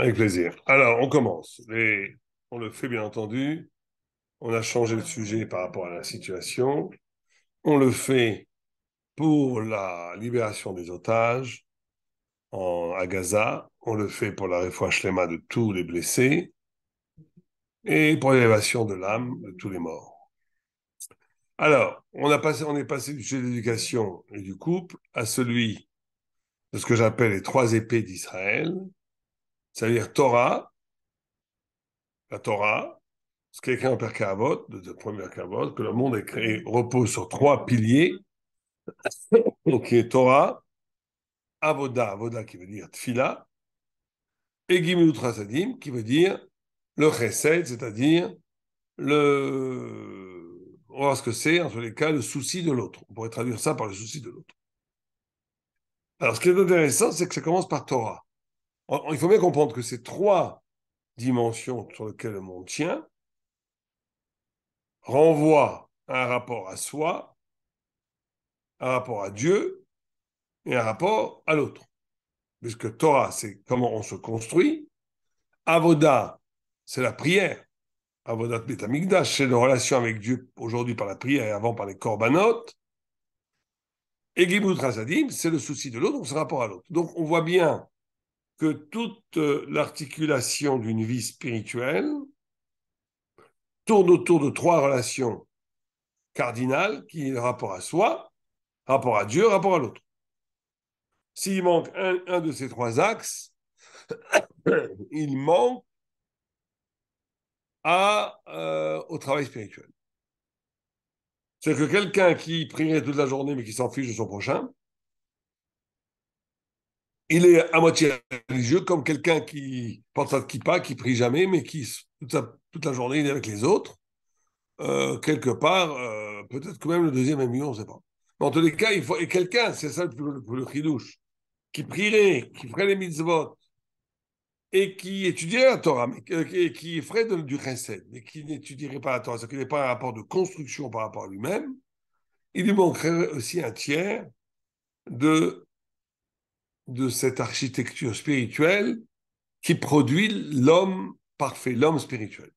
Avec plaisir. Alors, on commence. On le fait, bien entendu. On a changé le sujet par rapport à la situation. On le fait pour la libération des otages à Gaza. On le fait pour la réfoua de tous les blessés et pour l'élévation de l'âme de tous les morts. Alors, on, a passé, on est passé du sujet de l'éducation et du couple à celui de ce que j'appelle les trois épées d'Israël, cest à dire Torah, la Torah, ce qui est écrit en Père Kavot, de, première que le monde est créé, repose sur trois piliers, qui est Torah, Avoda, Avoda qui veut dire Tfila, et Gimel qui veut dire le Chesed, c'est-à-dire le. On ce que c'est, en tous les cas, le souci de l'autre. On pourrait traduire ça par le souci de l'autre. Alors, ce qui est intéressant, c'est que ça commence par Torah il faut bien comprendre que ces trois dimensions sur lesquelles le monde tient renvoient un rapport à soi, un rapport à Dieu et un rapport à l'autre. Puisque Torah, c'est comment on se construit. Avoda, c'est la prière. Avodat Betamikdash, c'est la relation avec Dieu aujourd'hui par la prière et avant par les corbanotes. Et Gimutrasadim, c'est le souci de l'autre, donc ce rapport à l'autre. Donc on voit bien que toute euh, l'articulation d'une vie spirituelle tourne autour de trois relations cardinales, qui est le rapport à soi, rapport à Dieu, rapport à l'autre. S'il manque un, de ces trois axes, il manque à, euh, au travail spirituel. C'est que quelqu'un qui prierait toute la journée mais qui s'en fiche de son prochain, il est à moitié religieux, comme quelqu'un qui porte qui kippa, qui prie jamais, mais qui toute, la journée il est avec les autres. Euh, quelque part, euh, peut-être quand même le deuxième est on ne sait pas. en tous les cas, il faut et quelqu'un, c'est ça le, le, qui prierait, qui ferait les mitzvot et qui étudierait la Torah, euh, et qui ferait du chesed, mais qui n'étudierait pas la Torah, cest à qu'il n'est pas un rapport de construction par rapport à lui-même, il lui manquerait aussi un tiers de de cette architecture spirituelle qui produit l'homme parfait, l'homme spirituel.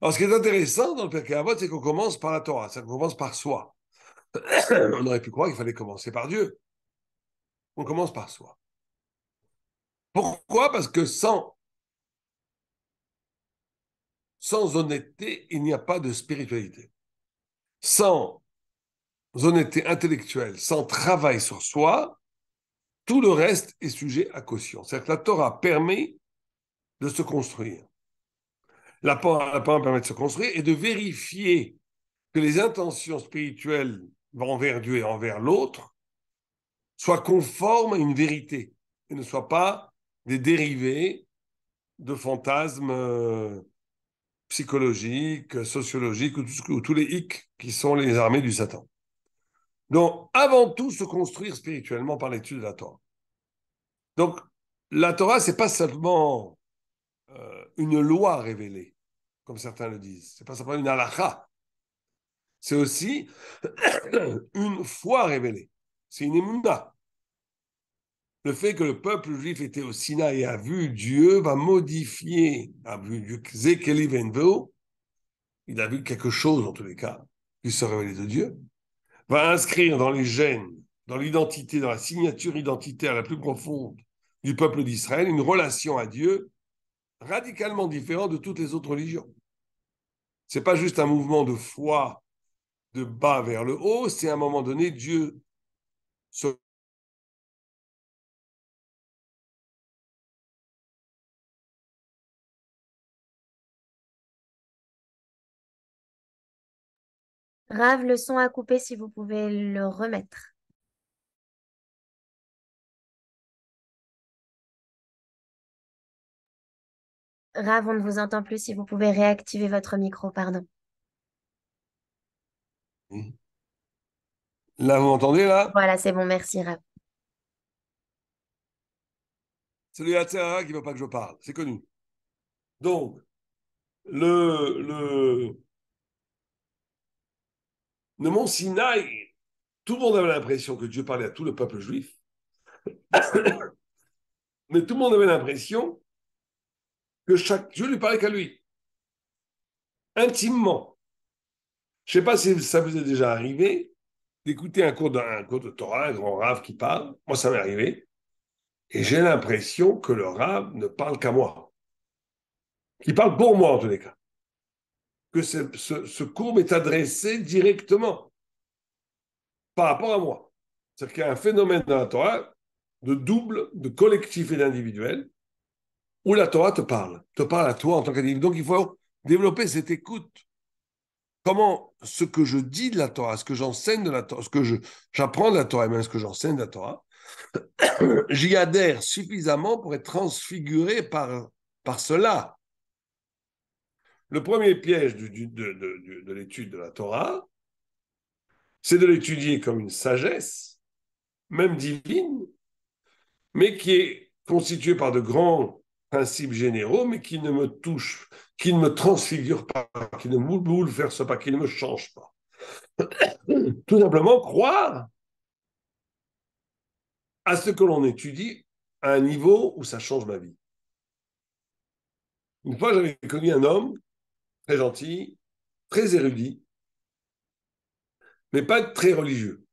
Alors, ce qui est intéressant dans le c'est qu'on commence par la Torah, ça commence par soi. On aurait pu croire qu'il fallait commencer par Dieu. On commence par soi. Pourquoi Parce que sans, sans honnêteté, il n'y a pas de spiritualité. Sans honnêteté intellectuelle, sans travail sur soi, tout le reste est sujet à caution. C'est-à-dire que la Torah permet de se construire. La Torah permet de se construire et de vérifier que les intentions spirituelles envers Dieu et envers l'autre soient conformes à une vérité et ne soient pas des dérivés de fantasmes euh, psychologiques, sociologiques ou, tous les hicks qui sont les armées du Satan. Donc, avant tout, se construire spirituellement par l'étude de la Torah. Donc, la Torah, n'est pas seulement euh, une loi révélée, comme certains le disent. C'est pas simplement une halacha. C'est aussi une foi révélée. C'est une imunda. Le fait que le peuple juif était au Sinaï et a vu Dieu va bah, modifier, a vu Dieu, il a vu quelque chose en tous les cas Il se révélait de Dieu, va inscrire dans les gènes, dans l'identité, dans la signature identitaire la plus profonde du peuple d'Israël, une relation à Dieu radicalement différente de toutes les autres religions. Ce n'est pas juste un mouvement de foi de bas vers le haut, c'est à un moment donné, Dieu se Rave, le son a coupé, si vous pouvez le remettre. Rav, on ne vous entend plus si vous pouvez réactiver votre micro, pardon. Mmh. Là, vous m'entendez là Voilà, c'est bon, merci Rav. C'est lui, Yatsera qui ne veut pas que je parle, c'est connu. Donc, le, le, de mont Sinaï, tout le monde avait l'impression que Dieu parlait à tout le peuple juif. Mais tout le monde avait l'impression que chaque Dieu lui parlait qu'à lui, intimement. Je ne sais pas si ça vous est déjà arrivé d'écouter un, cours, de Torah, un grand rave qui parle. Moi, ça m'est arrivé. Et j'ai l'impression que le rave ne parle qu'à moi. Il parle pour moi, en tous les cas que ce, cours m'est adressé directement par rapport à moi. C'est-à-dire qu'il y a un phénomène dans la Torah de double, de collectif et d'individuel, où la Torah te parle, te parle à toi en tant qu'individu. Donc il faut développer cette écoute. Comment ce que je dis de la Torah, ce que j'enseigne de la Torah, ce que j'apprends de la Torah et même ce que j'enseigne de la Torah, j'y adhère suffisamment pour être transfiguré par, par cela. Le premier piège de, l'étude de la Torah, c'est de l'étudier comme une sagesse, même divine, mais qui est constituée par de grands principes généraux, mais qui ne me touche, qui ne me transfigure pas, qui ne bouleverse pas, qui ne me change pas. Tout simplement croire à ce que l'on étudie à un niveau où ça change ma vie. Une fois, j'avais connu un homme très gentil, très érudit, mais pas très religieux.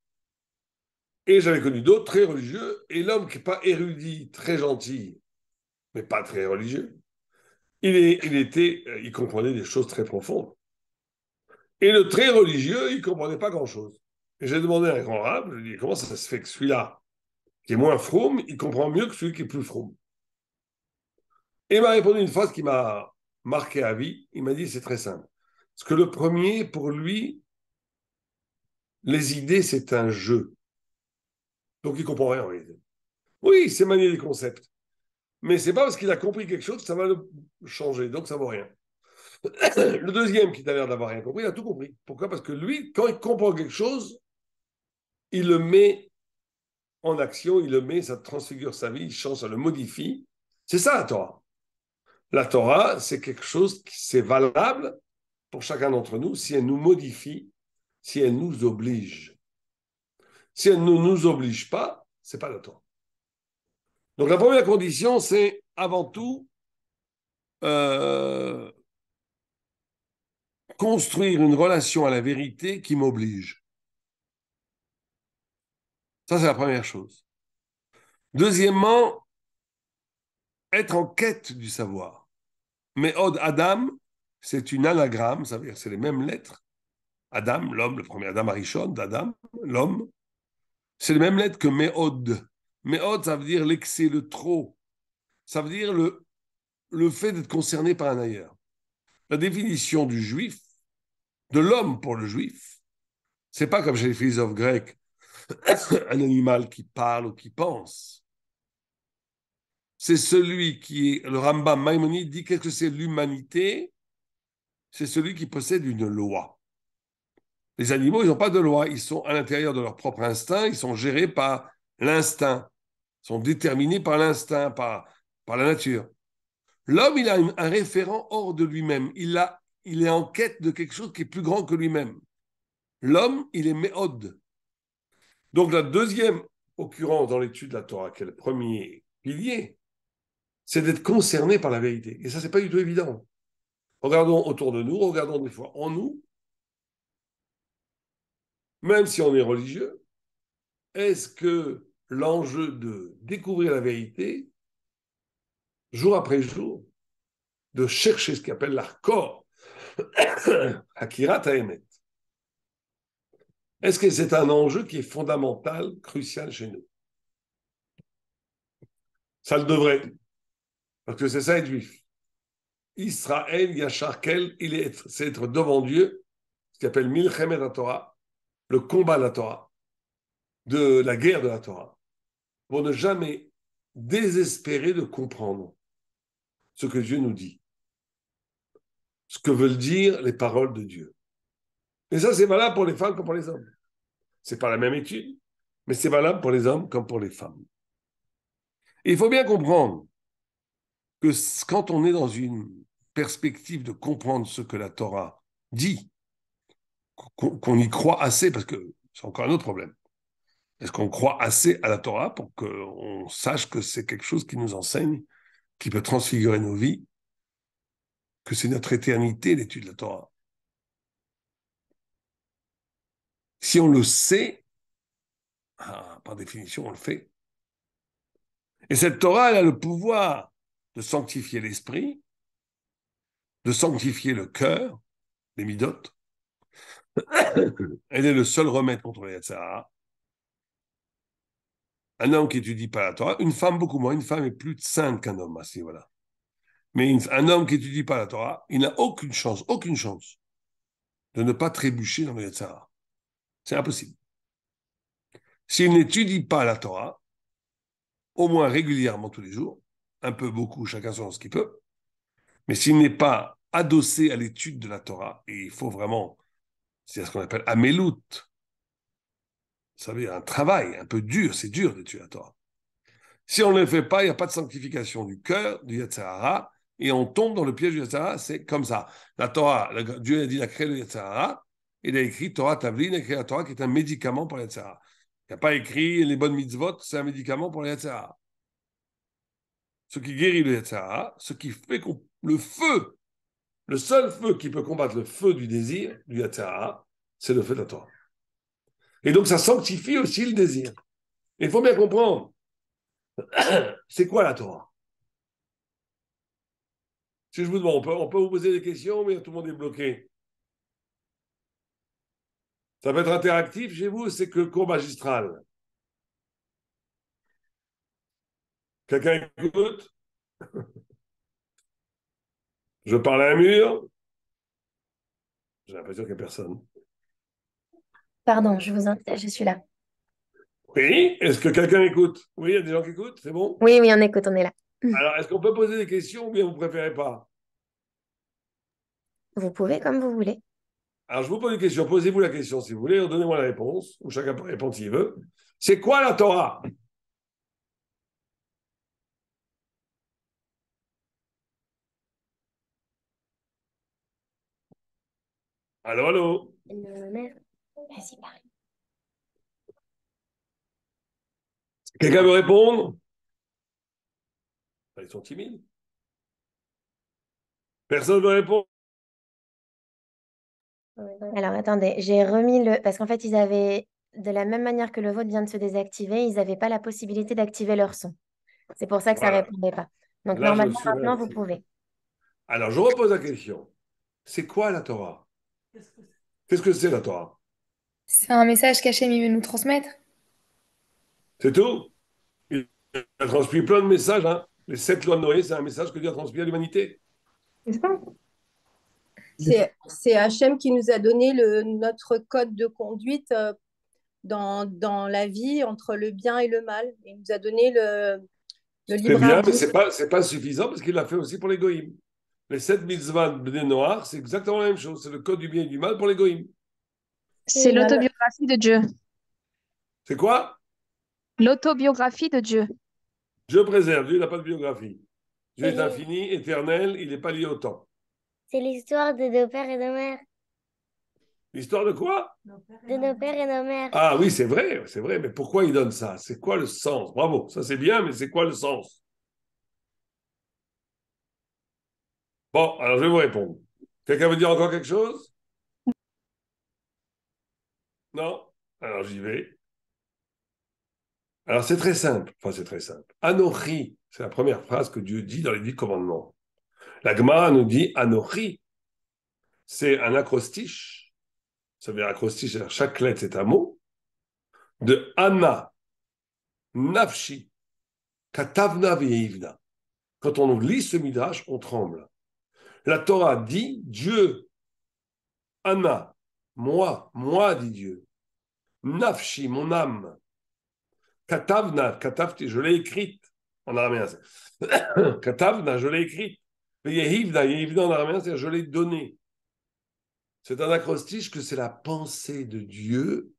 Et j'avais connu d'autres très religieux, et l'homme qui n'est pas érudit, très gentil, mais pas très religieux, il, il, était, euh, il comprenait des choses très profondes. Et le très religieux, il ne comprenait pas grand-chose. Et j'ai demandé à un grand rab, je lui ai dit, comment ça se fait que celui-là, qui est moins froume, il comprend mieux que celui qui est plus froume Et il m'a répondu une phrase qui m'a marqué à vie Il m'a dit c'est très simple. Parce que le premier, pour lui, les idées, c'est un jeu. Donc il comprend rien en réalité. Oui, c'est manier des concepts. Mais c'est pas parce qu'il a compris quelque chose que ça va le changer. Donc ça vaut rien. le deuxième qui a l'air d'avoir rien compris, il a tout compris. Pourquoi Parce que lui, quand il comprend quelque chose, il le met en action, il le met, ça transfigure sa vie, il change, ça le modifie. C'est ça, toi. La Torah, c'est quelque chose qui est valable pour chacun d'entre nous si elle nous modifie, si elle nous oblige. Si elle ne nous oblige pas, ce n'est pas la Torah. Donc la première condition, c'est avant tout euh, construire une relation à la vérité qui m'oblige. Ça, c'est la première chose. Deuxièmement, être en quête du savoir. Meod Adam, c'est une anagramme, ça veut dire c'est les mêmes lettres. Adam, l'homme, le premier Adam Arishon, d'Adam, l'homme, c'est les mêmes lettres que Méod. Méod, ça veut dire l'excès, le trop. Ça veut dire le, le fait d'être concerné par un ailleurs. La définition du juif, de l'homme pour le juif, c'est pas comme chez les philosophes grecs, un animal qui parle ou qui pense c'est celui qui est, le Rambam Maïmonide dit qu'est-ce que c'est l'humanité C'est celui qui possède une loi. Les animaux, ils n'ont pas de loi, ils sont à l'intérieur de leur propre instinct, ils sont gérés par l'instinct, ils sont déterminés par l'instinct, par, par la nature. L'homme, il a un référent hors de lui-même, il, a, il est en quête de quelque chose qui est plus grand que lui-même. L'homme, il est méode. Donc la deuxième occurrence dans l'étude de la Torah, qui est le premier pilier, c'est d'être concerné par la vérité. Et ça, n'est pas du tout évident. Regardons autour de nous, regardons des fois en nous, même si on est religieux, est-ce que l'enjeu de découvrir la vérité, jour après jour, de chercher ce qu'appelle l'arcor, Akira Taemet, est-ce que c'est un enjeu qui est fondamental, crucial chez nous Ça le devrait. Parce que c'est ça être juif. Israël, Yacharkel, il est c'est être devant Dieu, ce qu'il appelle Milchemet la Torah, le combat de la Torah, de la guerre de la Torah, pour ne jamais désespérer de comprendre ce que Dieu nous dit, ce que veulent dire les paroles de Dieu. Et ça, c'est valable pour les femmes comme pour les hommes. C'est pas la même étude, mais c'est valable pour les hommes comme pour les femmes. il faut bien comprendre que quand on est dans une perspective de comprendre ce que la Torah dit, qu'on y croit assez, parce que c'est encore un autre problème. Est-ce qu'on croit assez à la Torah pour qu'on sache que c'est quelque chose qui nous enseigne, qui peut transfigurer nos vies, que c'est notre éternité l'étude de la Torah Si on le sait, ah, par définition, on le fait. Et cette Torah, elle a le pouvoir de sanctifier l'esprit, de sanctifier le cœur, les Elle est le seul remède contre le Un homme qui étudie pas la Torah, une femme beaucoup moins, une femme est plus sainte qu'un homme, à voilà. Mais un homme qui étudie pas la Torah, il n'a aucune chance, aucune chance de ne pas trébucher dans le Hatsara. C'est impossible. S'il n'étudie pas la Torah, au moins régulièrement tous les jours, un peu, beaucoup, chacun selon ce qu'il peut. Mais s'il n'est pas adossé à l'étude de la Torah, et il faut vraiment, c'est ce qu'on appelle ça vous savez, un travail un peu dur, c'est dur d'étudier la Torah. Si on ne le fait pas, il n'y a pas de sanctification du cœur, du Yetzirah, et on tombe dans le piège du Yetzirah, c'est comme ça. La Torah, Dieu a dit, la a créé le il a écrit Torah Tavlin, il a créé la Torah qui est un médicament pour le Yetzirah. Il n'y a pas écrit les bonnes mitzvot, c'est un médicament pour le Yetzirah ce qui guérit le Yetzara, ce qui fait le feu, le seul feu qui peut combattre le feu du désir, du Yetzara, c'est le feu de la Torah. Et donc ça sanctifie aussi le désir. Il faut bien comprendre, c'est quoi la Torah Si je vous demande, on peut, vous poser des questions, mais tout le monde est bloqué. Ça peut être interactif chez vous, c'est que cours magistral. Quelqu'un écoute Je parle à un mur. J'ai l'impression qu'il n'y a personne. Pardon, je vous entends, je suis là. Oui, est-ce que quelqu'un écoute Oui, il y a des gens qui écoutent, c'est bon Oui, oui, on écoute, on est là. Alors, est-ce qu'on peut poser des questions ou bien vous préférez pas Vous pouvez comme vous voulez. Alors, je vous pose une question. Posez-vous la question si vous voulez, donnez-moi la réponse, ou chacun peut répondre s'il veut. C'est quoi la Torah Allô, allô euh, ah, Quelqu'un veut répondre ah, Ils sont timides. Personne ne veut répondre. Alors attendez, j'ai remis le. Parce qu'en fait, ils avaient, de la même manière que le vôtre vient de se désactiver, ils n'avaient pas la possibilité d'activer leur son. C'est pour ça que ça ne répondait pas. Donc normalement, maintenant, vous pouvez. Alors je repose la question. C'est quoi la Torah Qu'est-ce que c'est la Torah C'est un message qu'Hachem veut nous transmettre. C'est tout. Il a transmis plein de messages. Hein. Les sept lois de Noé, c'est un message que Dieu a transmis à l'humanité. C'est Hachem qui nous a donné notre code de conduite euh, dans, la vie entre le bien et le mal. Il nous a donné le, le libre C'est bien, mais ce n'est pas, pas, suffisant parce qu'il l'a fait aussi pour l'égoïme. Les sept mitzvahs de Noir, c'est exactement la même chose. C'est le code du bien et du mal pour l'égoïme. C'est l'autobiographie de Dieu. C'est quoi L'autobiographie de Dieu. Dieu préserve, Dieu n'a pas de biographie. Dieu est infini, éternel, il n'est pas lié au temps. C'est l'histoire de nos pères et de nos mères. L'histoire de quoi De nos pères et de nos mères. Ah oui, c'est vrai, c'est vrai, mais pourquoi il donne ça C'est quoi le sens Bravo, ça c'est bien, mais c'est quoi le sens Bon, alors je vais vous répondre. Quelqu'un veut dire encore quelque chose Non Alors j'y vais. Alors c'est très simple. Enfin, c'est très simple. Anochi, c'est la première phrase que Dieu dit dans les dix commandements. La Gemara nous dit Anochi. C'est un acrostiche. Ça veut dire acrostiche, chaque lettre c'est un mot. De Anna, Nafshi, Katavna Quand on lit ce midrash, on tremble. La Torah dit Dieu, Anna, moi, moi, dit Dieu, Nafshi, mon âme, Katavna, Katavti, je l'ai écrite en araméen, Katavna, je l'ai écrite. Yehivna, Yehivna en araméen, c'est je l'ai donnée. C'est un acrostiche que c'est la pensée de Dieu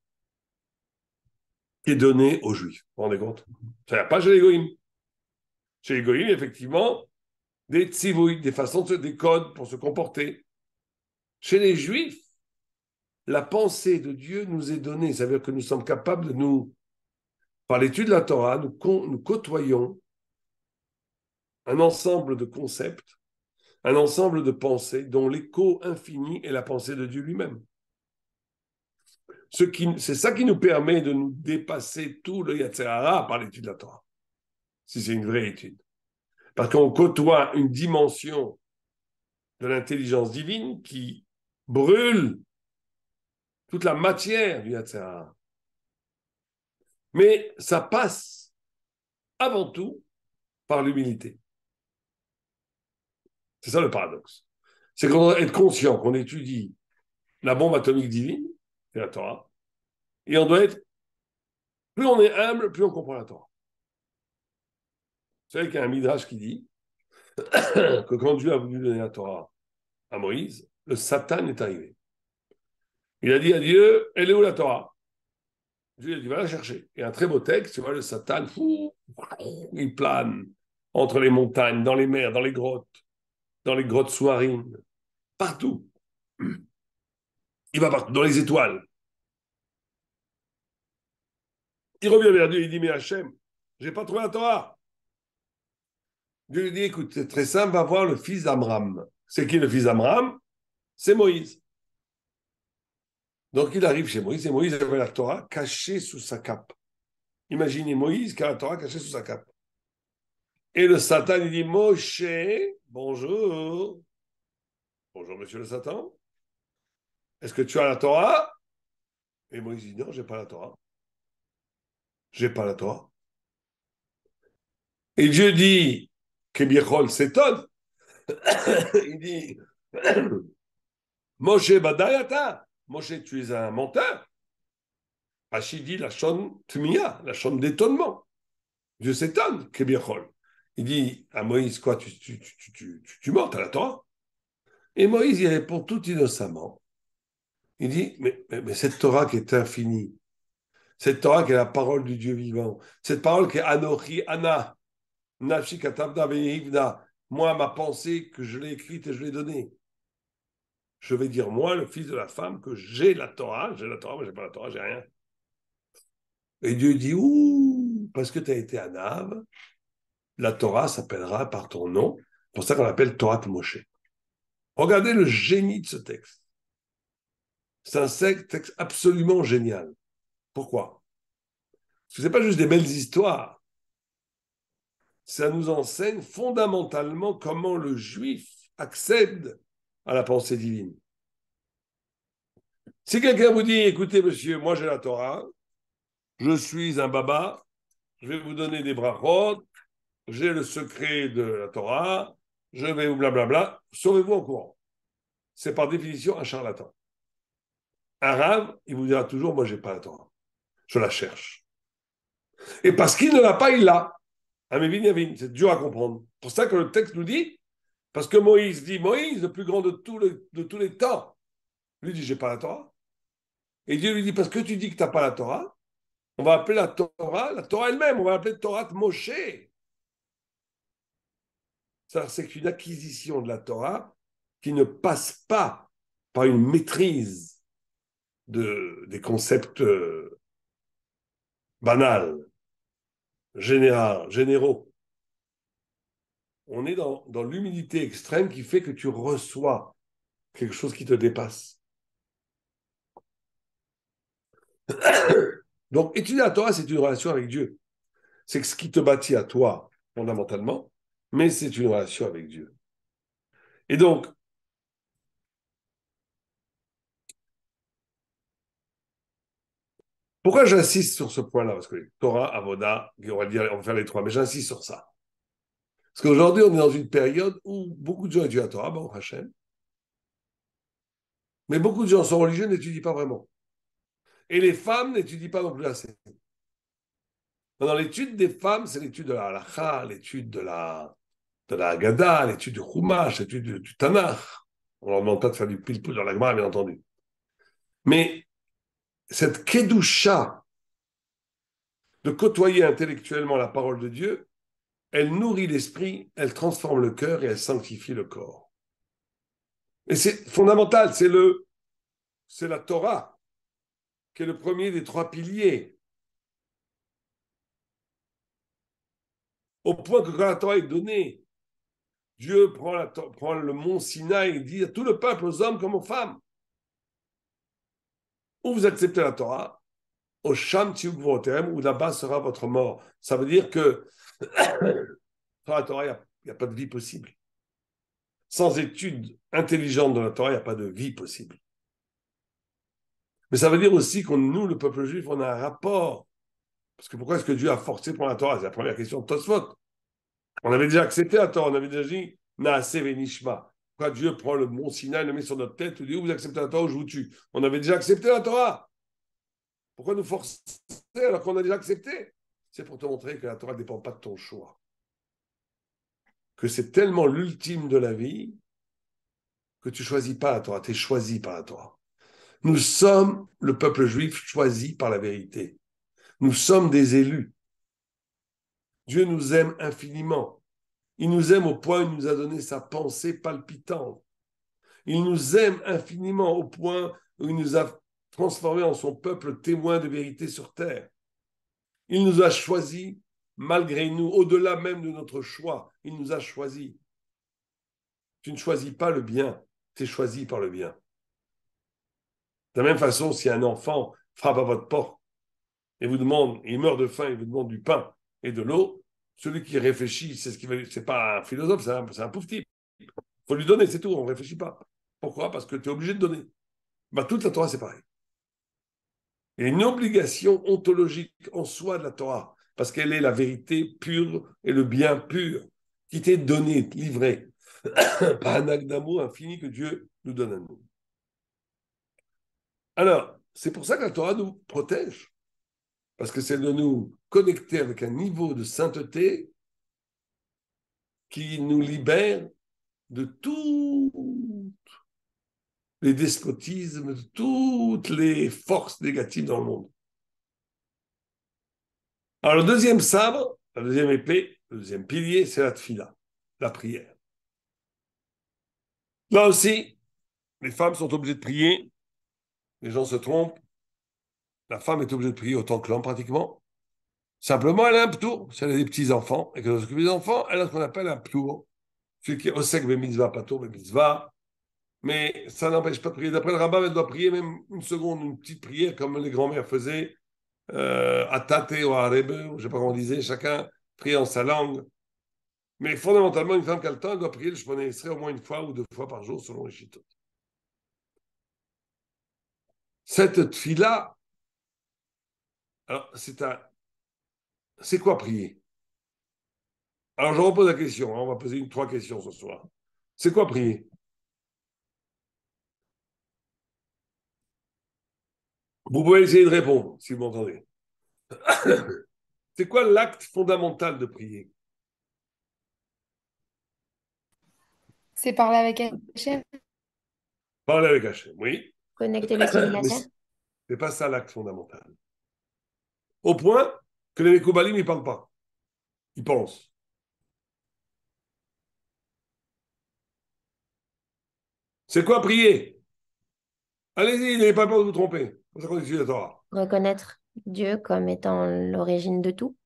qui est donnée aux Juifs. Vous vous rendez compte Ça y a pas chez l'égoïme. Chez l'égoïme, effectivement, des tzivouïs, des façons, de, des codes pour se comporter. Chez les juifs, la pensée de Dieu nous est donnée. cest à dire que nous sommes capables de nous, par l'étude de la Torah, nous, côtoyons un ensemble de concepts, un ensemble de pensées dont l'écho infini est la pensée de Dieu lui-même. C'est ça qui nous permet de nous dépasser tout le yatserara par l'étude de la Torah, si c'est une vraie étude. Parce qu'on côtoie une dimension de l'intelligence divine qui brûle toute la matière du Yatsara. Mais ça passe avant tout par l'humilité. C'est ça le paradoxe. C'est qu'on doit être conscient qu'on étudie la bombe atomique divine, c'est la Torah, et on doit être, plus on est humble, plus on comprend la Torah. Vous savez qu'il y a un Midrash qui dit que quand Dieu a voulu donner la Torah à Moïse, le Satan est arrivé. Il a dit à Dieu Elle est où la Torah Dieu a dit Va la chercher. Et un très beau texte, tu vois, le Satan, il plane entre les montagnes, dans les mers, dans les grottes, dans les grottes sous partout. Il va partout, dans les étoiles. Il revient vers Dieu, il dit Mais Hachem, j'ai pas trouvé la Torah. Dieu lui dit, écoute, c'est très simple, va voir le fils d'Amram. C'est qui le fils d'Amram C'est Moïse. Donc il arrive chez Moïse et Moïse avait la Torah cachée sous sa cape. Imaginez Moïse qui a la Torah cachée sous sa cape. Et le Satan, lui dit Moshe, bonjour. Bonjour, monsieur le Satan. Est-ce que tu as la Torah Et Moïse dit Non, je n'ai pas la Torah. Je n'ai pas la Torah. Et Dieu dit Kébirol s'étonne. Il dit Moshe Badayata, Moshe, tu es un menteur. Hachid dit la chambre la d'étonnement. Dieu s'étonne, Kebichol. Il dit à Moïse Quoi, tu, tu, tu, tu, tu mens à la Torah Et Moïse y répond tout innocemment. Il dit mais, mais, cette Torah qui est infinie, cette Torah qui est la parole du Dieu vivant, cette parole qui est Anochi Anna, moi, ma pensée que je l'ai écrite et je l'ai donnée. Je vais dire, moi, le fils de la femme, que j'ai la Torah, j'ai la Torah, mais j'ai pas la Torah, j'ai rien. Et Dieu dit, ouh, parce que tu as été à Nave la Torah s'appellera par ton nom. C'est pour ça qu'on l'appelle Torah de Regardez le génie de ce texte. C'est un texte absolument génial. Pourquoi Parce que ce n'est pas juste des belles histoires ça nous enseigne fondamentalement comment le juif accède à la pensée divine. Si quelqu'un vous dit, écoutez monsieur, moi j'ai la Torah, je suis un baba, je vais vous donner des bras rotes, j'ai le secret de la Torah, je vais vous blablabla, sauvez-vous en courant. C'est par définition un charlatan. Arabe, il vous dira toujours, moi j'ai pas la Torah, je la cherche. Et parce qu'il ne l'a pas, il l'a. Ah, c'est dur à comprendre. c'est Pour ça que le texte nous dit, parce que Moïse dit Moïse, le plus grand de, de tous les temps, lui dit J'ai pas la Torah. Et Dieu lui dit Parce que tu dis que tu n'as pas la Torah, on va appeler la Torah, la Torah elle-même, on va l'appeler Torah de Moshe. C'est une acquisition de la Torah qui ne passe pas par une maîtrise de, des concepts euh, banals général, généraux. On est dans, dans l'humilité extrême qui fait que tu reçois quelque chose qui te dépasse. Donc, étudier la Torah, c'est une relation avec Dieu. C'est ce qui te bâtit à toi, fondamentalement, mais c'est une relation avec Dieu. Et donc, Pourquoi j'insiste sur ce point-là Parce que Torah, Avoda, on va dire, on faire les trois, mais j'insiste sur ça. Parce qu'aujourd'hui, on est dans une période où beaucoup de gens étudient la Torah, bon Hachem, mais beaucoup de gens sont religieux, n'étudient pas vraiment. Et les femmes n'étudient pas non plus assez. Dans l'étude des femmes, c'est l'étude de la halacha, l'étude de la, de la Haggadah, l'étude du Chumash, l'étude du, Tanakh. On ne leur demande pas de faire du pile-poule dans la Gemara, bien entendu. Mais cette kedusha de côtoyer intellectuellement la parole de Dieu, elle nourrit l'esprit, elle transforme le cœur et elle sanctifie le corps. Et c'est fondamental, c'est le, c'est la Torah qui est le premier des trois piliers. Au point que quand la Torah est donnée, Dieu prend, la, prend le mont Sinaï et dit à tout le peuple, aux hommes comme aux femmes, ou vous acceptez la Torah, au Sham Tioukvotem, où là-bas sera votre mort. Ça veut dire que sans la Torah, il n'y a, pas de vie possible. Sans étude intelligente de la Torah, il n'y a pas de vie possible. Mais ça veut dire aussi que nous, le peuple juif, on a un rapport. Parce que pourquoi est-ce que Dieu a forcé pour la Torah C'est la première question de Tosfot. On avait déjà accepté la Torah, on avait déjà dit Naase Venishma. Pourquoi Dieu prend le mont Sinaï, le met sur notre tête, et dit Vous acceptez la Torah ou je vous tue On avait déjà accepté la Torah. Pourquoi nous forcer alors qu'on a déjà accepté C'est pour te montrer que la Torah ne dépend pas de ton choix. Que c'est tellement l'ultime de la vie que tu choisis pas la Torah, tu es choisi par la Torah. Nous sommes le peuple juif choisi par la vérité. Nous sommes des élus. Dieu nous aime infiniment. Il nous aime au point où il nous a donné sa pensée palpitante. Il nous aime infiniment au point où il nous a transformés en son peuple témoin de vérité sur terre. Il nous a choisis malgré nous, au-delà même de notre choix. Il nous a choisis. Tu ne choisis pas le bien, tu es choisi par le bien. De la même façon, si un enfant frappe à votre porte et vous demande, il meurt de faim, il vous demande du pain et de l'eau, celui qui réfléchit, c'est ce qui c'est pas un philosophe, c'est un, pauvre type. Il faut lui donner, c'est tout, on ne réfléchit pas. Pourquoi Parce que tu es obligé de donner. Bah, toute la Torah, c'est pareil. Il y a une obligation ontologique en soi de la Torah, parce qu'elle est la vérité pure et le bien pur qui t'est donné, livré, par un acte d'amour infini que Dieu nous donne à nous. Alors, c'est pour ça que la Torah nous protège parce que c'est de nous connecter avec un niveau de sainteté qui nous libère de tous les despotismes, de toutes les forces négatives dans le monde. Alors, le deuxième sabre, la deuxième épée, le deuxième pilier, c'est la tfila, la prière. Là aussi, les femmes sont obligées de prier, les gens se trompent, la femme est obligée de prier autant que l'homme pratiquement. Simplement, elle a un ptour. Si elle a des petits-enfants et que enfants, elle a ce qu'on appelle un ptour. Celui qui est pas Mais ça n'empêche pas de prier. D'après le rabbin, elle doit prier même une seconde, une petite prière, comme les grands-mères faisaient euh, à Tate ou à Arebe, je ne sais pas comment on disait, chacun priait en sa langue. Mais fondamentalement, une femme qui a le temps, elle doit prier le Shmoné au moins une fois ou deux fois par jour, selon les chitotes. Cette fille-là, alors, c'est un. C'est quoi prier Alors, je repose la question. Hein, on va poser une, trois questions ce soir. C'est quoi prier Vous pouvez essayer de répondre, si vous m'entendez. C'est quoi l'acte fondamental de prier C'est parler avec Hachem. Parler avec Hachem, oui. Connecter les C'est pas ça l'acte fondamental au point que les Mekoubalim ne parlent pas. Ils pensent. C'est quoi prier Allez-y, n'ayez pas peur de vous tromper. Reconnaître Dieu comme étant l'origine de tout.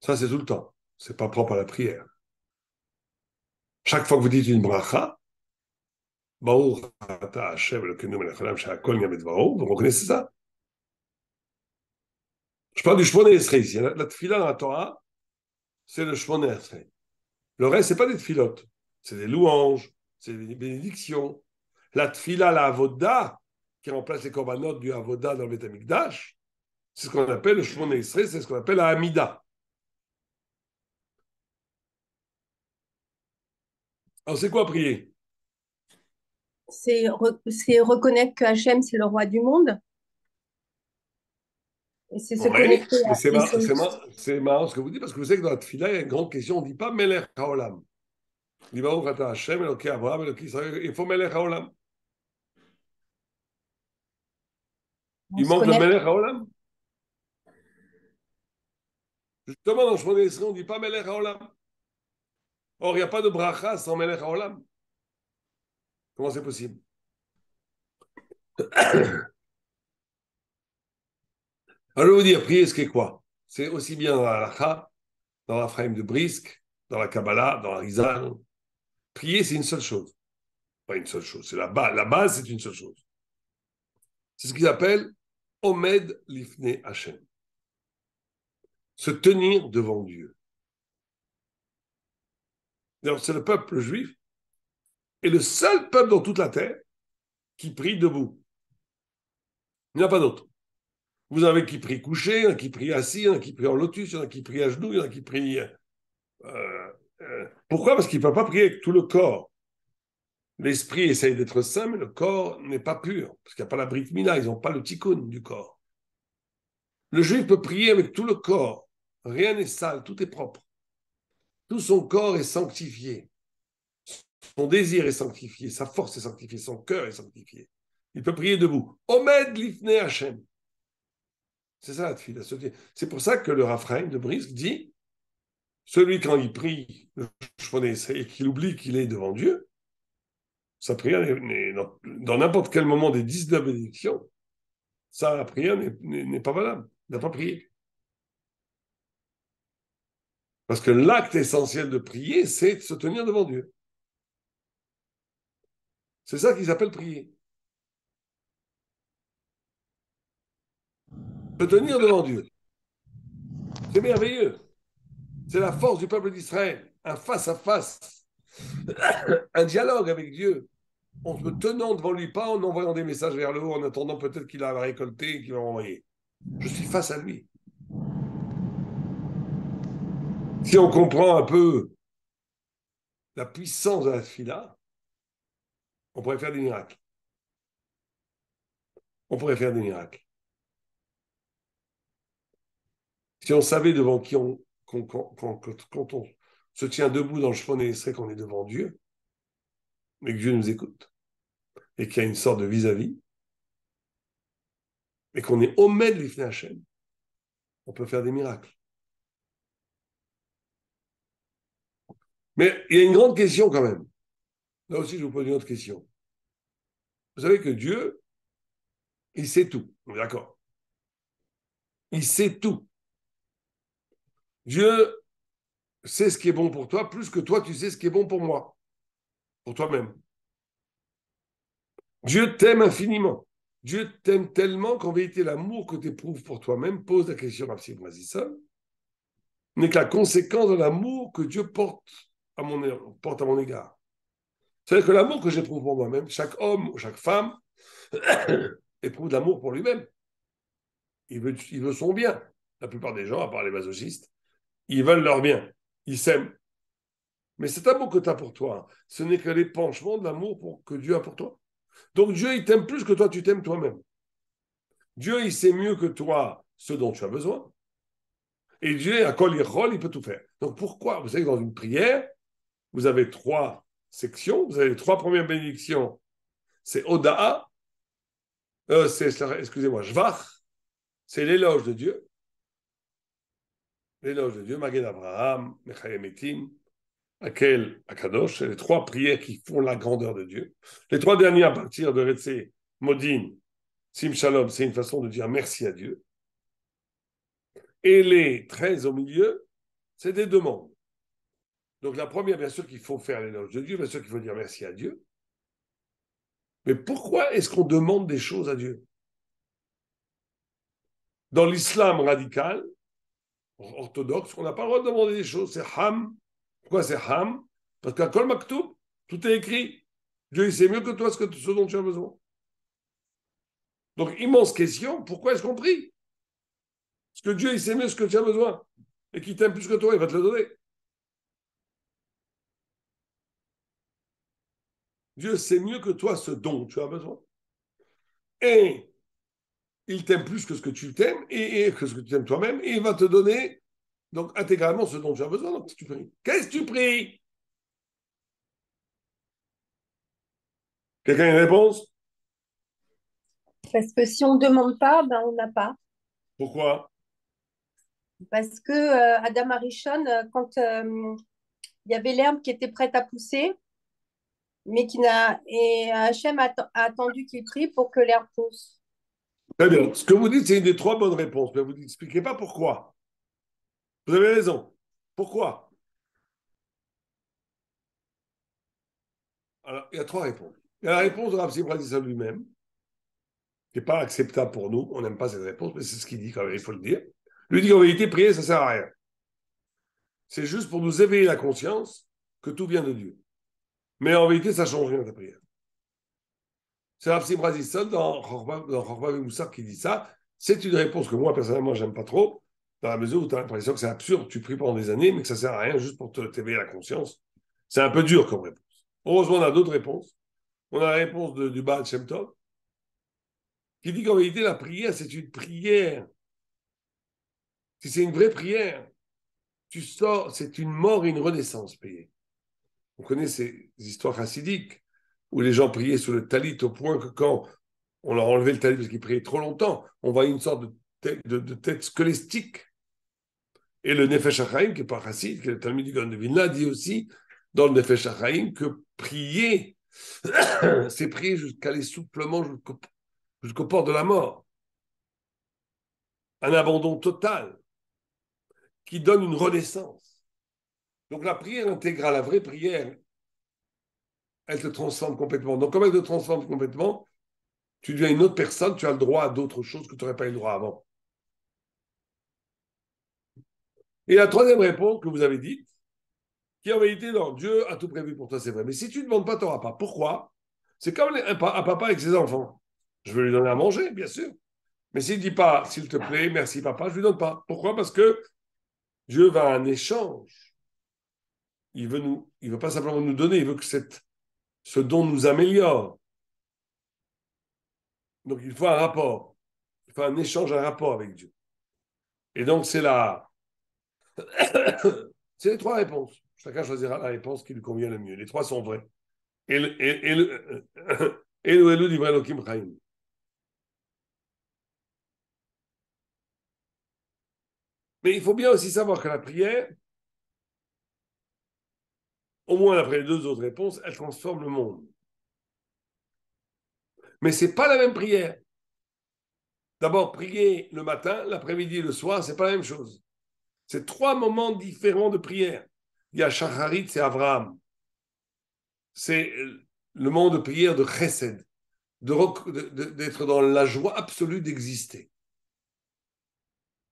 Ça, c'est tout le temps. C'est pas propre à la prière. Chaque fois que vous dites une bracha, vous reconnaissez ça. Je parle du Shmoné Esrei ici. La, hein. la tfila dans la Torah, c'est le Shmoné Esrei. Le reste, ce n'est pas des tefilotes. C'est des louanges, c'est des bénédictions. La tfila, la avoda, qui remplace les corbanotes du avoda dans le Betamikdash, c'est ce qu'on appelle le Shmoné Esrei, c'est ce qu'on appelle la Hamida. Alors, c'est quoi prier C'est reconnaître que Hachem, c'est le roi du monde c'est ce marrant ce que vous dites, parce que vous savez que dans la fila, il y a une grande question. On ne dit pas Melech Haolam. Il faut Melech Haolam. Il manque le Melech Haolam. Justement, dans le chemin d'Israël, on ne dit pas Melech Haolam. Or, il n'y a pas de bracha sans Melech Haolam. Comment c'est possible alors, vous dire, prier, c'est quoi C'est aussi bien dans la dans la de Brisque, dans la Kabbalah, dans la Rizal. Prier, c'est une seule chose. Pas une seule chose, c'est la base. La base, c'est une seule chose. C'est ce qu'ils appellent Omed Lifne Hashem. Se tenir devant Dieu. c'est le peuple juif et le seul peuple dans toute la terre qui prie debout. Il n'y en a pas d'autre. Vous avez qui prie couché, un qui prie assis, un qui prie en lotus, un qui prie à genoux, un qui prie. Euh, euh, pourquoi Parce qu'il ne peut pas prier avec tout le corps. L'esprit essaye d'être saint, mais le corps n'est pas pur, parce qu'il n'y a pas la brite mina, ils n'ont pas le tikkun du corps. Le juif peut prier avec tout le corps. Rien n'est sale, tout est propre. Tout son corps est sanctifié. Son désir est sanctifié, sa force est sanctifiée, son cœur est sanctifié. Il peut prier debout. Omed lifne Hashem. C'est ça la tfila. C'est pour ça que le Raphaël de brisque dit celui quand il prie et qu'il oublie qu'il est devant Dieu, sa prière dans n'importe quel moment des 19 bénédictions, sa prière n'est pas valable, n'a pas prié. Parce que l'acte essentiel de prier, c'est de se tenir devant Dieu. C'est ça qu'ils appellent prier. Me tenir devant Dieu. C'est merveilleux. C'est la force du peuple d'Israël, un face-à-face, un dialogue avec Dieu, en me tenant devant lui, pas en envoyant des messages vers le haut, en attendant peut-être qu'il a récolté, qu'il va envoyer. Je suis face à lui. Si on comprend un peu la puissance de la fila, on pourrait faire des miracles. On pourrait faire des miracles. Si on savait devant qui on, quand, on se tient debout dans le chemin et qu'on est devant Dieu, mais que Dieu nous écoute, et qu'il y a une sorte de vis-à-vis, et qu'on est au maître de Hashem, on peut faire des miracles. Mais il y a une grande question quand même. Là aussi, je vous pose une autre question. Vous savez que Dieu, il sait tout. D'accord. Il sait tout. Dieu sait ce qui est bon pour toi plus que toi, tu sais ce qui est bon pour moi, pour toi-même. Dieu t'aime infiniment. Dieu t'aime tellement qu'en vérité, l'amour que tu éprouves pour toi-même pose la question à seul n'est que la conséquence de l'amour que Dieu porte à mon, égard. C'est-à-dire que l'amour que j'éprouve pour moi-même, chaque homme ou chaque femme éprouve de l'amour pour lui-même. Il veut, il veut son bien. La plupart des gens, à part les masochistes, ils veulent leur bien. Ils s'aiment. Mais cet amour que tu as pour toi, ce n'est que l'épanchement de l'amour que Dieu a pour toi. Donc Dieu, il t'aime plus que toi, tu t'aimes toi-même. Dieu, il sait mieux que toi ce dont tu as besoin. Et Dieu, à quoi il rôle, il peut tout faire. Donc pourquoi Vous savez que dans une prière, vous avez trois sections. Vous avez les trois premières bénédictions. C'est Oda'a, euh, c'est, excusez-moi, Jvach, c'est l'éloge de Dieu l'éloge de Dieu, Maghen Abraham, Mechayem Akel Akadosh, les trois prières qui font la grandeur de Dieu. Les trois dernières à partir de Retse, Modin, Sim Shalom, c'est une façon de dire merci à Dieu. Et les treize au milieu, c'est des demandes. Donc la première, bien sûr qu'il faut faire l'éloge de Dieu, bien sûr qu'il faut dire merci à Dieu. Mais pourquoi est-ce qu'on demande des choses à Dieu Dans l'islam radical, orthodoxe on n'a pas le droit de demander des choses. C'est Ham. Pourquoi c'est Ham Parce qu'à Kol tout est écrit. Dieu, il sait mieux que toi ce, dont tu as besoin. Donc, immense question, pourquoi est-ce qu'on prie Parce que Dieu, il sait mieux ce que tu as besoin. Et qui t'aime plus que toi, il va te le donner. Dieu sait mieux que toi ce dont tu as besoin. Et il t'aime plus que ce que tu t'aimes et, que ce que tu t'aimes toi-même et il va te donner donc intégralement ce dont tu as besoin. Donc, qu'est-ce que tu pries Quelqu'un a une réponse Parce que si on ne demande pas, ben on n'a pas. Pourquoi Parce que euh, Adam Harishon, euh, quand euh, il y avait l'herbe qui était prête à pousser, mais qui n'a et Hachem a attendu qu'il prie pour que l'herbe pousse. Très bien. Ce que vous dites, c'est une des trois bonnes réponses, mais vous n'expliquez pas pourquoi. Vous avez raison. Pourquoi Alors, il y a trois réponses. Il y a la réponse de Rapsi lui-même, qui n'est pas acceptable pour nous. On n'aime pas cette réponse, mais c'est ce qu'il dit quand même, il faut le dire. Lui dit qu'en vérité, prier, ça ne sert à rien. C'est juste pour nous éveiller la conscience que tout vient de Dieu. Mais en vérité, ça ne change rien ta prière. C'est Rapsi Brazisson dans et Moussa qui dit ça. C'est une réponse que moi, personnellement, j'aime pas trop, dans la mesure où tu as l'impression que c'est absurde, tu pries pendant des années, mais que ça sert à rien juste pour te t'éveiller la conscience. C'est un peu dur comme réponse. Heureusement, on a d'autres réponses. On a la réponse de, du Baal Shem qui dit qu'en réalité, la prière, c'est une prière. Si c'est une vraie prière, tu sors, c'est une mort et une renaissance payée. On connaît ces histoires racidiques où les gens priaient sur le talit au point que quand on leur enlevait le talit parce qu'ils priaient trop longtemps, on voyait une sorte de tête, de, Et le Nefesh Achaim, qui est pas raciste, qui est le Talmud du de Vilna, dit aussi dans le Nefesh Achaim que prier, c'est prier jusqu'à l'essoufflement, jusqu'au port de la mort. Un abandon total qui donne une renaissance. Donc la prière intégrale, la vraie prière, elle te transforme complètement. Donc, comme elle te transforme complètement, tu deviens une autre personne, tu as le droit à d'autres choses que tu n'aurais pas eu le droit avant. Et la troisième réponse que vous avez dite, qui en vérité, non, Dieu a tout prévu pour toi, c'est vrai. Mais si tu ne demandes pas, tu n'auras pas. Pourquoi C'est comme un, papa avec ses enfants. Je veux lui donner à manger, bien sûr. Mais s'il ne dit pas, s'il te plaît, merci papa, je ne lui donne pas. Pourquoi Parce que Dieu va à un échange. Il veut nous, il veut pas simplement nous donner, il veut que cette ce don nous améliore. Donc il faut un rapport, il faut un échange, un rapport avec Dieu. Et donc c'est la... c'est les trois réponses. Chacun choisira la réponse qui lui convient le mieux. Les trois sont vraies. Et le Mais il faut bien aussi savoir que la prière, au moins après les deux autres réponses, elle transforme le monde. Mais ce n'est pas la même prière. D'abord, prier le matin, l'après-midi le soir, ce n'est pas la même chose. C'est trois moments différents de prière. Il y a Shacharit, c'est Abraham. C'est le moment de prière de Chesed, d'être de, dans la joie absolue d'exister.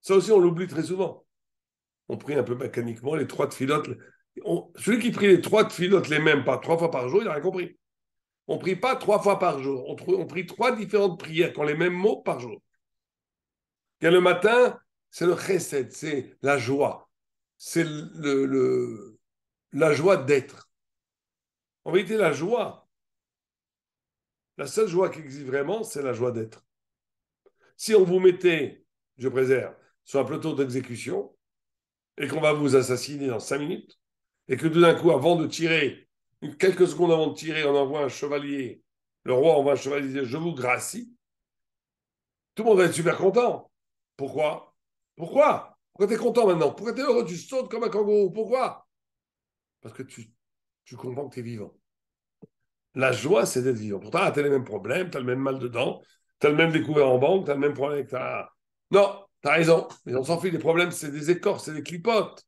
Ça aussi, on l'oublie très souvent. On prie un peu mécaniquement les trois de filotes, celui qui prie les trois filotes les mêmes pas trois fois par jour, il n'a rien compris. On ne prie pas trois fois par jour. On, on, prie trois différentes prières qui ont les mêmes mots par jour. Et le matin, c'est le chesed, c'est la joie. C'est le, la joie d'être. En vérité, la joie, la seule joie qui existe vraiment, c'est la joie d'être. Si on vous mettait, je préserve, sur un plateau d'exécution et qu'on va vous assassiner dans cinq minutes, et que tout d'un coup, avant de tirer, quelques secondes avant de tirer, on envoie un chevalier, le roi envoie un chevalier dire Je vous gracie, tout le monde va être super content. Pourquoi Pourquoi Pourquoi tu es content maintenant Pourquoi tu es heureux Tu sautes comme un kangourou Pourquoi Parce que tu, comprends que tu es vivant. La joie, c'est d'être vivant. Pourtant, tu as les mêmes problèmes, tu as le même mal dedans, tu as le même découvert en banque, tu as le même problème avec ta. Non, tu as raison. Mais on s'en fout. les problèmes, c'est des écorces, c'est des clipotes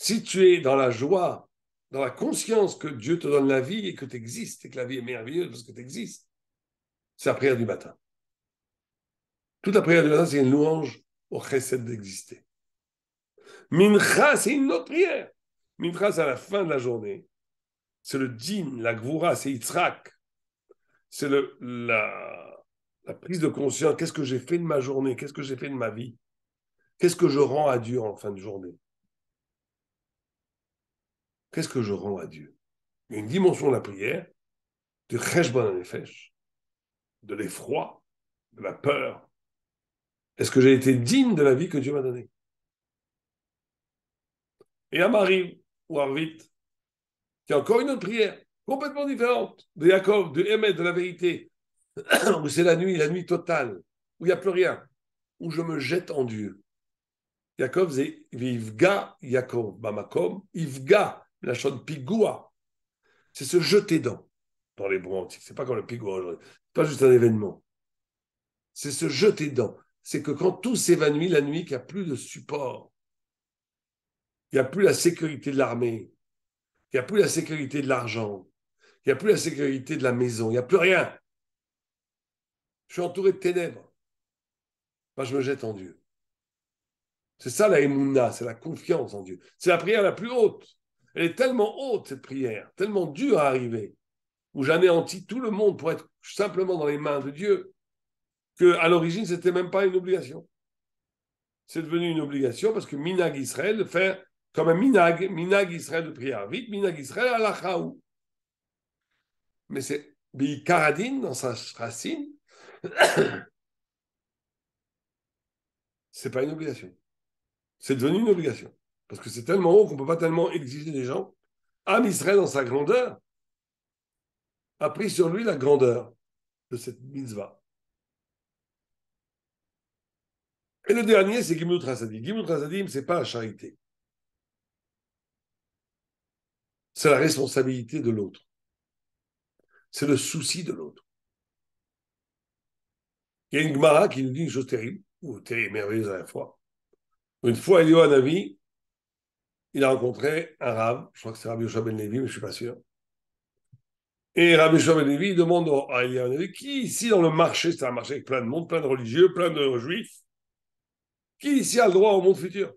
si tu es dans la joie, dans la conscience que Dieu te donne la vie et que tu existes, et que la vie est merveilleuse parce que tu existes, c'est la prière du matin. Toute la prière du matin, c'est une louange au chesed d'exister. Mincha, c'est une autre prière. Mincha, c'est à la fin de la journée. C'est le din, la gvura, c'est Yitzhak. C'est la prise de conscience. Qu'est-ce que j'ai fait de ma journée Qu'est-ce que j'ai fait de ma vie Qu'est-ce que je rends à Dieu en fin de journée Qu'est-ce que je rends à Dieu Il y a une dimension de la prière, du cheshbon de l'effroi, de la peur. Est-ce que j'ai été digne de la vie que Dieu m'a donnée Et à Marie, ou Arvit, qui a encore une autre prière, complètement différente de Jacob, de Hémet, de la vérité, où c'est la nuit, la nuit totale, où il n'y a plus rien, où je me jette en Dieu. Jacob, c'est Ivga Jacob, Bamakom, Ivga la chante pigoua. C'est se jeter dans, dans les bons antiques. C'est pas comme le pigoua aujourd'hui. pas juste un événement. C'est se jeter dans. C'est que quand tout s'évanouit la nuit, qu'il n'y a plus de support, il n'y a plus la sécurité de l'armée, il n'y a plus la sécurité de l'argent, il n'y a plus la sécurité de la maison, il n'y a plus rien. Je suis entouré de ténèbres. Moi, je me jette en Dieu. C'est ça la émouna, c'est la confiance en Dieu. C'est la prière la plus haute. Elle est tellement haute, cette prière, tellement dure à arriver, où j'anéantis tout le monde pour être simplement dans les mains de Dieu, qu'à l'origine, ce n'était même pas une obligation. C'est devenu une obligation parce que Minag Israël, de faire comme un Minag, Minag Israël de prière vite, Minag Israël à la Chaou. Mais c'est Karadine dans sa racine, c'est pas une obligation. C'est devenu une obligation. Parce que c'est tellement haut qu'on ne peut pas tellement exiger des gens. Am Israël, dans sa grandeur, a pris sur lui la grandeur de cette mitzvah. Et le dernier, c'est Gimut Rasadim. Gimnout Rasadim, ce n'est pas la charité. C'est la responsabilité de l'autre. C'est le souci de l'autre. Il y a une Gemara qui nous dit une chose terrible, ou terrible, merveilleuse à la fois. Une fois, y a un avis il a rencontré un rave, je crois que c'est Rabbi Yoshua Ben Levi, mais je ne suis pas sûr. Et Rabbi Yoshua Ben Levi demande à Eliyahu Ben qui ici dans le marché, c'est un marché avec plein de monde, plein de religieux, plein de juifs, qui ici a le droit au monde futur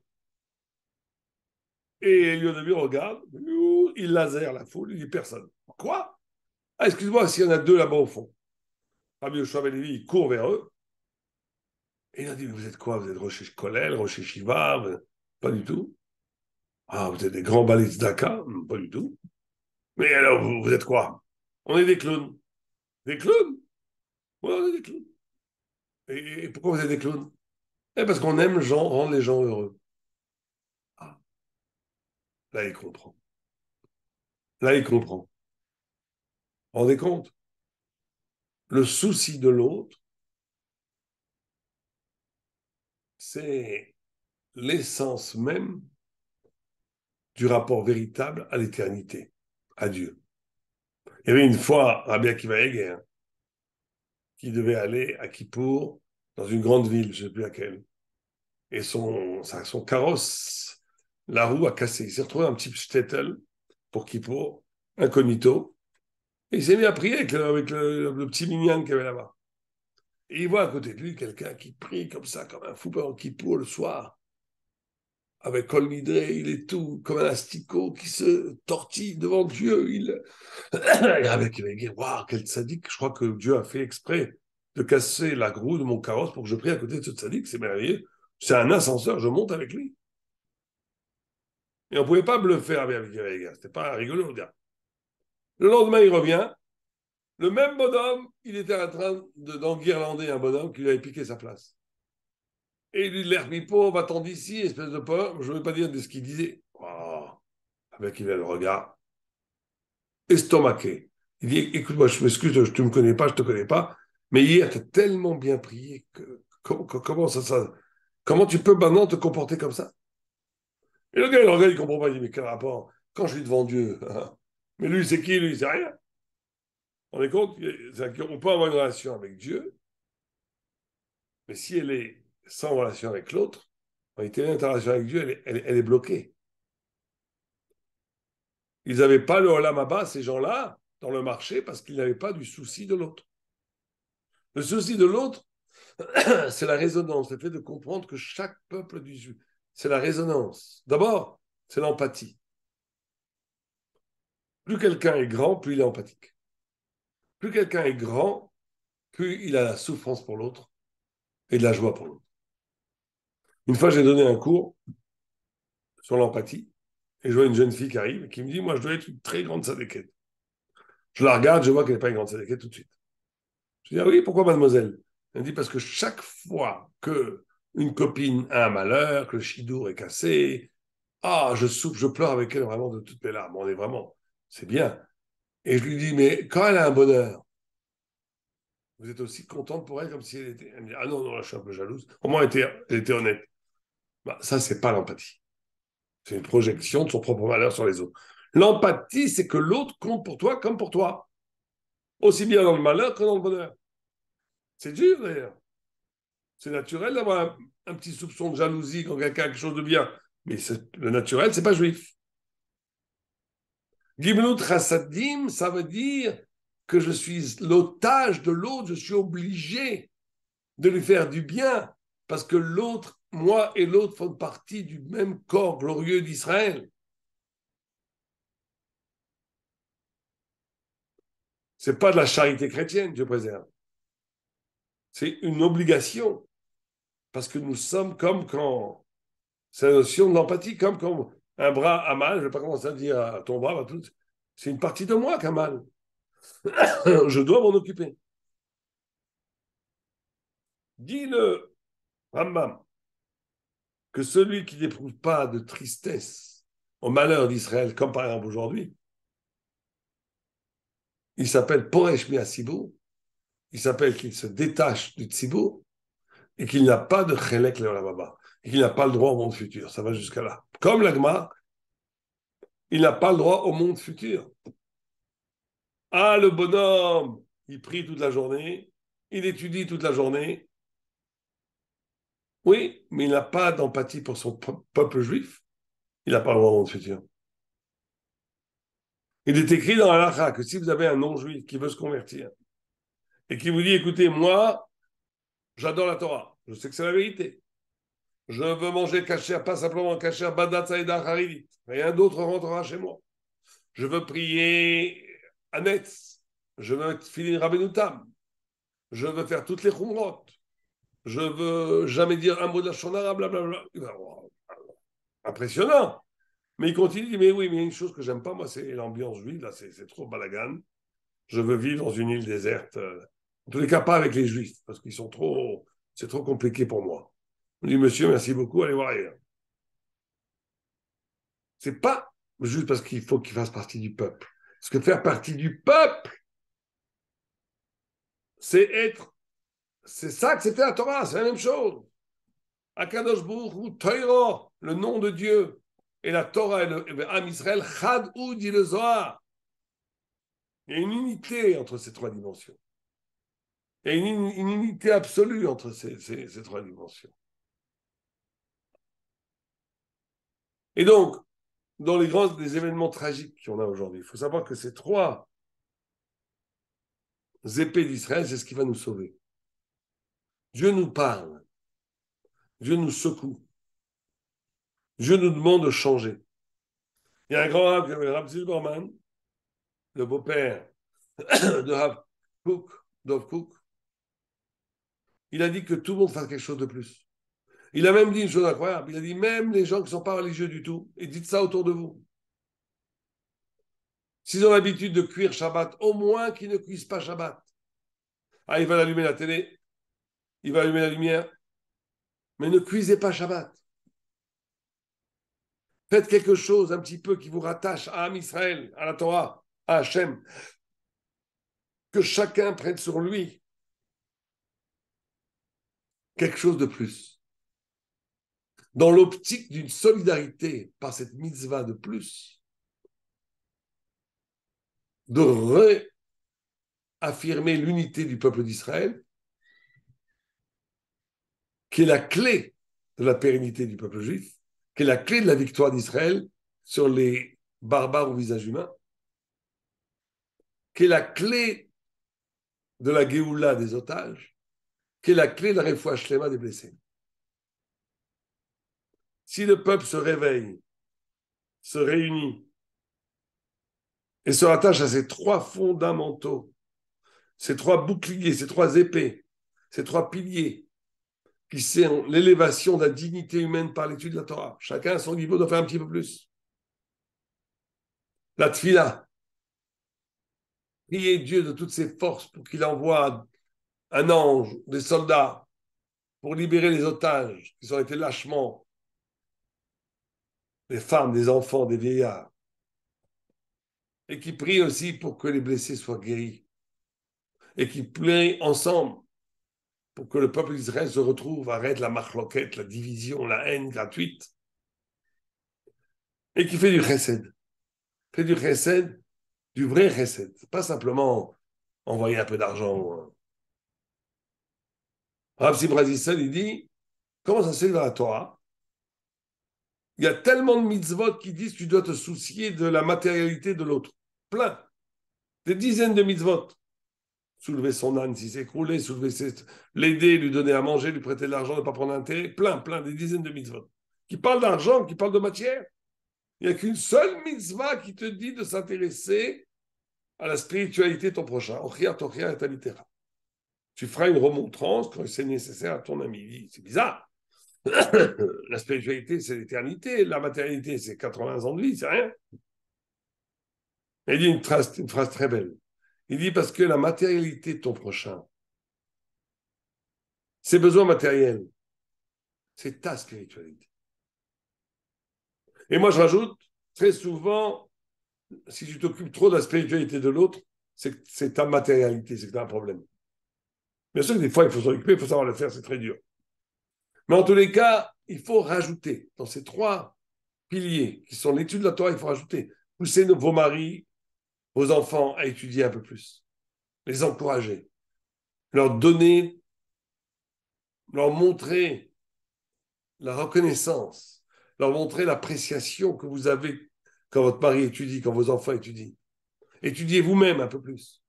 Et Eliyahu Ben regarde, il laser la foule, il dit personne. Quoi Ah, excuse-moi, s'il y en a deux là-bas au fond. Rabbi Yoshua Ben Levi, court vers eux. Et il a dit, vous êtes quoi Vous êtes Roche Colel, Roche Shiva Pas du tout. Ah, vous êtes des grands balistes d'aka hmm, Pas du tout. Mais alors, vous, êtes quoi On est des clowns. Des clowns on est des clowns. Et, pourquoi vous êtes des clowns eh, Parce qu'on aime gens, rendre les gens heureux. Ah. Là, il comprend. Là, il comprend. Vous rendez compte Le souci de l'autre, c'est l'essence même du rapport véritable à l'éternité, à Dieu. Il y avait une fois Rabbi Akiva hein, qui devait aller à Kippour, dans une grande ville, je ne sais plus laquelle. Et son, son carrosse, la roue a cassé. Il s'est retrouvé un petit shtetl pour Kippour, incognito. Et il s'est mis à prier avec le, petit mignon qu'il avait là-bas. Et il voit à côté de lui quelqu'un qui prie comme ça, comme un fou pendant Kippour le soir avec Colnidre, il est tout comme un asticot qui se tortille devant Dieu. Il... avec les waouh, quel sadique, je crois que Dieu a fait exprès de casser la grue de mon carrosse pour que je prie à côté de ce sadique, c'est merveilleux. C'est un ascenseur, je monte avec lui. Et on ne pouvait pas bluffer avec ce n'était pas rigolo le Le lendemain, il revient, le même bonhomme, il était en train d'enguirlander un bonhomme qui lui avait piqué sa place. Et lui, l'hermipo, va-t'en d'ici, espèce de pauvre, Je ne veux pas dire de ce qu'il disait. avec oh, il a le regard estomaqué. Il dit Écoute-moi, je m'excuse, tu ne me connais pas, je ne te connais pas. Mais hier, tu as tellement bien prié que, comment ça, ça, comment tu peux maintenant te comporter comme ça Et le gars, il regarde, il comprend pas. Il dit Mais quel rapport Quand je suis devant Dieu. mais lui, c'est qui Lui, c'est rien. On est compte On peut avoir une relation avec Dieu, mais si elle est sans relation avec l'autre, en réalité, l'interaction avec Dieu, elle est, bloquée. Ils n'avaient pas le Olam ces gens-là, dans le marché, parce qu'ils n'avaient pas du souci de l'autre. Le souci de l'autre, c'est la résonance, le fait de comprendre que chaque peuple du Dieu, c'est la résonance. D'abord, c'est l'empathie. Plus quelqu'un est grand, plus il est empathique. Plus quelqu'un est grand, plus il a la souffrance pour l'autre et de la joie pour l'autre. Une fois, j'ai donné un cours sur l'empathie et je vois une jeune fille qui arrive et qui me dit Moi, je dois être une très grande sadéquette. Je la regarde, je vois qu'elle n'est pas une grande sadéquette tout de suite. Je dis Ah oui, pourquoi mademoiselle Elle me dit Parce que chaque fois que une copine a un malheur, que le chidour est cassé, ah, je soupe, je pleure avec elle vraiment de toutes mes larmes. On est vraiment, c'est bien. Et je lui dis Mais quand elle a un bonheur, vous êtes aussi contente pour elle comme si elle était. Elle me dit Ah non, non, je suis un peu jalouse. Au moins, elle était honnête bah, ça, n'est pas l'empathie. C'est une projection de son propre valeur sur les autres. L'empathie, c'est que l'autre compte pour toi comme pour toi. Aussi bien dans le malheur que dans le bonheur. C'est dur d'ailleurs. C'est naturel d'avoir un, petit soupçon de jalousie quand quelqu'un a quelque chose de bien. Mais le naturel, c'est pas juif. ça veut dire que je suis l'otage de l'autre, je suis obligé de lui faire du bien parce que l'autre moi et l'autre font partie du même corps glorieux d'Israël. Ce n'est pas de la charité chrétienne, Dieu préserve. C'est une obligation. Parce que nous sommes comme quand. C'est la notion de l'empathie, comme quand un bras a mal. Je ne vais pas commencer à dire à ton bras, tout. C'est une partie de moi qui a mal. je dois m'en occuper. dis le Rambam que celui qui n'éprouve pas de tristesse au malheur d'Israël, comme par exemple aujourd'hui, il s'appelle Poresh Miasibo, il s'appelle qu'il se détache du Tzibou, et qu'il n'a pas de Chelek Leolamaba, et qu'il n'a pas le droit au monde futur. Ça va jusqu'à là. Comme l'Agma, il n'a pas le droit au monde futur. Ah, le bonhomme, il prie toute la journée, il étudie toute la journée, oui, mais il n'a pas d'empathie pour son peuple juif. Il n'a pas le droit au monde futur. Il est écrit dans l'Alaha que si vous avez un non-juif qui veut se convertir et qui vous dit écoutez, moi, j'adore la Torah, je sais que c'est la vérité. Je veux manger cacher pas simplement cacher badat et haridit. Rien d'autre rentrera chez moi. Je veux prier Anetz. Je veux filer Rabbeinu Tam. Je veux faire toutes les khumrot je veux jamais dire un mot de la arabe blablabla. Impressionnant. Mais il continue, il dit, mais oui, mais il y a une chose que j'aime pas, moi, c'est l'ambiance juive, là, c'est trop balagan. Je veux vivre dans une île déserte. Euh, en tous les cas, pas avec les juifs, parce qu'ils sont trop, c'est trop compliqué pour moi. On dit, monsieur, merci beaucoup, allez voir ailleurs. C'est pas juste parce qu'il faut qu'il fasse partie du peuple. Parce que faire partie du peuple, c'est être c'est ça que c'était la Torah, c'est la même chose. Akadosh Baruch Toiro, le nom de Dieu, et la Torah et le eh ben, Am Israël, Chad ou dit le Il y a une unité entre ces trois dimensions. Il y a une, unité absolue entre ces, trois dimensions. Et donc, dans les grands des événements tragiques qu'on a aujourd'hui, il faut savoir que ces trois épées d'Israël, c'est ce qui va nous sauver. Dieu nous parle. Dieu nous secoue. Dieu nous demande de changer. Il y a un grand qui le rab le beau-père de Cook, Cook. Il a dit que tout le monde fasse quelque chose de plus. Il a même dit une chose incroyable. Il a dit même les gens qui ne sont pas religieux du tout, et dites ça autour de vous. S'ils ont l'habitude de cuire Shabbat, au moins qu'ils ne cuisent pas Shabbat. Ah, ils veulent allumer la télé, il va allumer la lumière. Mais ne cuisez pas Shabbat. Faites quelque chose un petit peu qui vous rattache à Israël, à la Torah, à Hachem. Que chacun prenne sur lui quelque chose de plus. Dans l'optique d'une solidarité par cette mitzvah de plus, de réaffirmer l'unité du peuple d'Israël qui est la clé de la pérennité du peuple juif, qui est la clé de la victoire d'Israël sur les barbares au visage humain, qui est la clé de la Géoula des otages, qui est la clé de la réfoua des blessés. Si le peuple se réveille, se réunit et se rattache à ces trois fondamentaux, ces trois boucliers, ces trois épées, ces trois piliers, qui l'élévation de la dignité humaine par l'étude de la Torah. Chacun à son niveau doit faire un petit peu plus. La tfila, Priez Dieu de toutes ses forces pour qu'il envoie un ange, des soldats, pour libérer les otages qui ont été lâchement, des femmes, des enfants, des vieillards, et qui prie aussi pour que les blessés soient guéris, et qui plaît ensemble pour que le peuple d'Israël se retrouve, arrête la marloquette, la division, la haine gratuite, et qui fait du chesed. Fait du chesed, du vrai chesed. Pas simplement envoyer un peu d'argent. Rav Sibrasissan, il dit comment ça se fait dans la Torah Il y a tellement de mitzvot qui disent que tu dois te soucier de la matérialité de l'autre. Plein. Des dizaines de mitzvot soulever son âne s'il s'écroulait, soulever l'aider, lui donner à manger, lui prêter de l'argent, ne pas prendre intérêt, plein, plein, des dizaines de mitzvahs Qui parle d'argent, qui parle de matière. Il n'y a qu'une seule mitzvah qui te dit de s'intéresser à la spiritualité de ton prochain. Tu feras une remontrance quand c'est nécessaire à ton ami. C'est bizarre. la spiritualité, c'est l'éternité. La matérialité, c'est 80 ans de vie, c'est rien. Il dit une phrase très belle. Il dit parce que la matérialité de ton prochain, ses besoins matériels, c'est ta spiritualité. Et moi, je rajoute, très souvent, si tu t'occupes trop de la spiritualité de l'autre, c'est ta matérialité, c'est que tu as un problème. Bien sûr que des fois, il faut s'en occuper, il faut savoir le faire, c'est très dur. Mais en tous les cas, il faut rajouter dans ces trois piliers qui sont l'étude de la Torah, il faut rajouter pousser vos maris, vos enfants à étudier un peu plus, les encourager, leur donner, leur montrer la reconnaissance, leur montrer l'appréciation que vous avez quand votre mari étudie, quand vos enfants étudient. Étudiez vous-même un peu plus.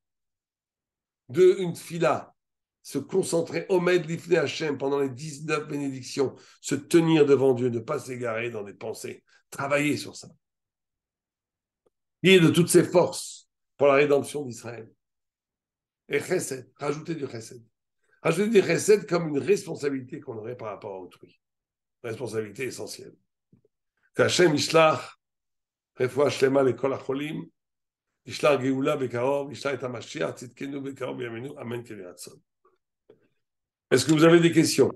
De une fila, se concentrer, Omed Lifne Hachem pendant les 19 bénédictions, se tenir devant Dieu, ne pas s'égarer dans des pensées, travailler sur ça prier de toutes ses forces pour la rédemption d'Israël. Et chesed, rajouter du chesed. Rajouter du chesed comme une responsabilité qu'on aurait par rapport à autrui. Responsabilité essentielle. Qu'Hachem Ishlach, Refoua Shlema le Kol Acholim, Ishlach Geoula Bekarov, Ishlach et Titkenu Tzidkenu Bekarov, Yamenu, Amen Keliatzon. Est-ce que vous avez des questions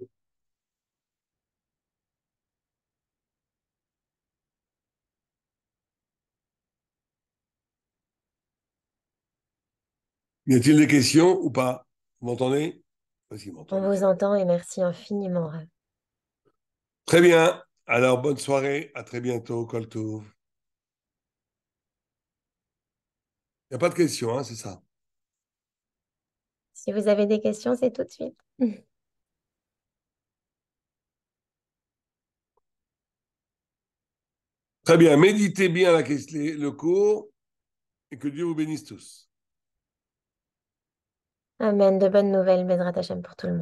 Y a-t-il des questions ou pas Vous m'entendez On vous entend et merci infiniment. Très bien. Alors, bonne soirée. À très bientôt. Colto. Il n'y a pas de questions, hein, c'est ça Si vous avez des questions, c'est tout de suite. Très bien, méditez bien le cours et que Dieu vous bénisse tous. Amen. De bonnes nouvelles, Bédrat Hachem pour tout le monde.